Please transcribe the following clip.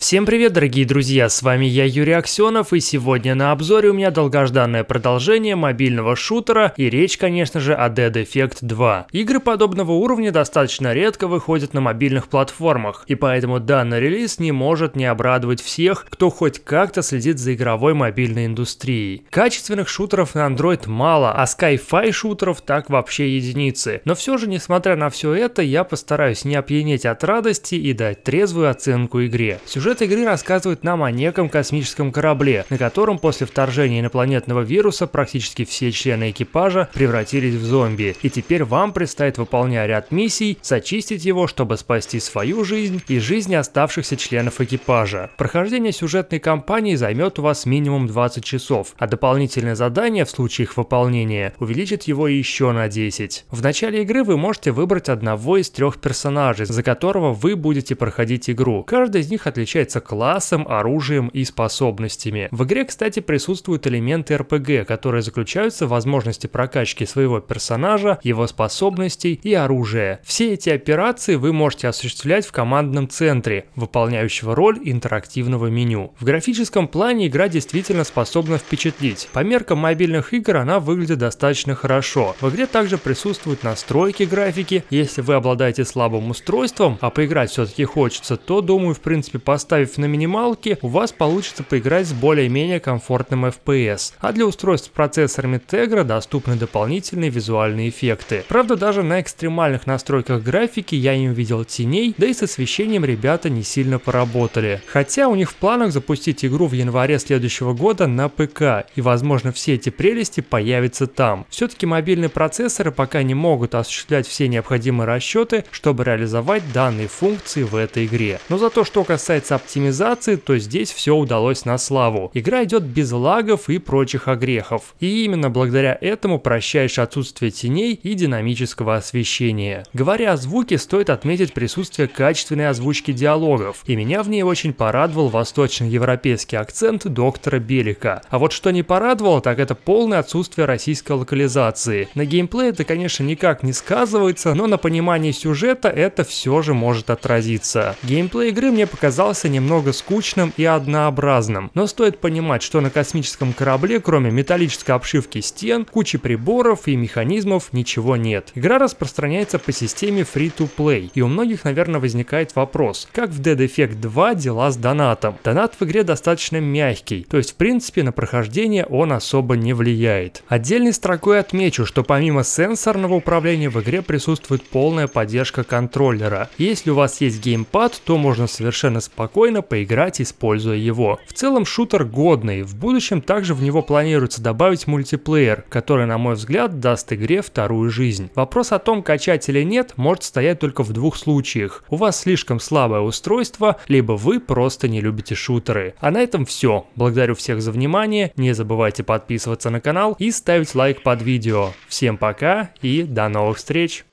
Всем привет, дорогие друзья, с вами я, Юрий Аксенов, и сегодня на обзоре у меня долгожданное продолжение мобильного шутера, и речь, конечно же, о Dead Effect 2. Игры подобного уровня достаточно редко выходят на мобильных платформах, и поэтому данный релиз не может не обрадовать всех, кто хоть как-то следит за игровой мобильной индустрией. Качественных шутеров на Android мало, а Sky-Fi шутеров так вообще единицы. Но все же, несмотря на все это, я постараюсь не опьянеть от радости и дать трезвую оценку игре. Сюжет Сюжет игры рассказывает нам о неком космическом корабле, на котором после вторжения инопланетного вируса практически все члены экипажа превратились в зомби, и теперь вам предстоит, выполняя ряд миссий, зачистить его, чтобы спасти свою жизнь и жизни оставшихся членов экипажа. Прохождение сюжетной кампании займет у вас минимум 20 часов, а дополнительное задание в случае их выполнения увеличит его еще на 10. В начале игры вы можете выбрать одного из трех персонажей, за которого вы будете проходить игру. Каждый из них отличается отличается классом, оружием и способностями. В игре, кстати, присутствуют элементы RPG, которые заключаются в возможности прокачки своего персонажа, его способностей и оружия. Все эти операции вы можете осуществлять в командном центре, выполняющего роль интерактивного меню. В графическом плане игра действительно способна впечатлить. По меркам мобильных игр она выглядит достаточно хорошо. В игре также присутствуют настройки графики. Если вы обладаете слабым устройством, а поиграть все-таки хочется, то думаю в принципе поставить поставив на минималке, у вас получится поиграть с более-менее комфортным FPS, а для устройств с процессорами Tegra доступны дополнительные визуальные эффекты. Правда, даже на экстремальных настройках графики я не увидел теней, да и с освещением ребята не сильно поработали. Хотя у них в планах запустить игру в январе следующего года на ПК, и возможно все эти прелести появятся там. Все-таки мобильные процессоры пока не могут осуществлять все необходимые расчеты, чтобы реализовать данные функции в этой игре. Но за то, что касается оптимизации, то здесь все удалось на славу. Игра идет без лагов и прочих огрехов. И именно благодаря этому прощаешь отсутствие теней и динамического освещения. Говоря о звуке, стоит отметить присутствие качественной озвучки диалогов. И меня в ней очень порадовал восточноевропейский акцент доктора Белика. А вот что не порадовало, так это полное отсутствие российской локализации. На геймплее это, конечно, никак не сказывается, но на понимании сюжета это все же может отразиться. Геймплей игры мне показался немного скучным и однообразным. Но стоит понимать, что на космическом корабле, кроме металлической обшивки стен, кучи приборов и механизмов, ничего нет. Игра распространяется по системе Free-to-Play, и у многих, наверное, возникает вопрос, как в Dead Effect 2 дела с донатом? Донат в игре достаточно мягкий, то есть в принципе на прохождение он особо не влияет. Отдельной строкой отмечу, что помимо сенсорного управления в игре присутствует полная поддержка контроллера. Если у вас есть геймпад, то можно совершенно спокойно спокойно поиграть, используя его. В целом шутер годный, в будущем также в него планируется добавить мультиплеер, который, на мой взгляд, даст игре вторую жизнь. Вопрос о том, качать или нет, может стоять только в двух случаях. У вас слишком слабое устройство, либо вы просто не любите шутеры. А на этом все. Благодарю всех за внимание, не забывайте подписываться на канал и ставить лайк под видео. Всем пока и до новых встреч!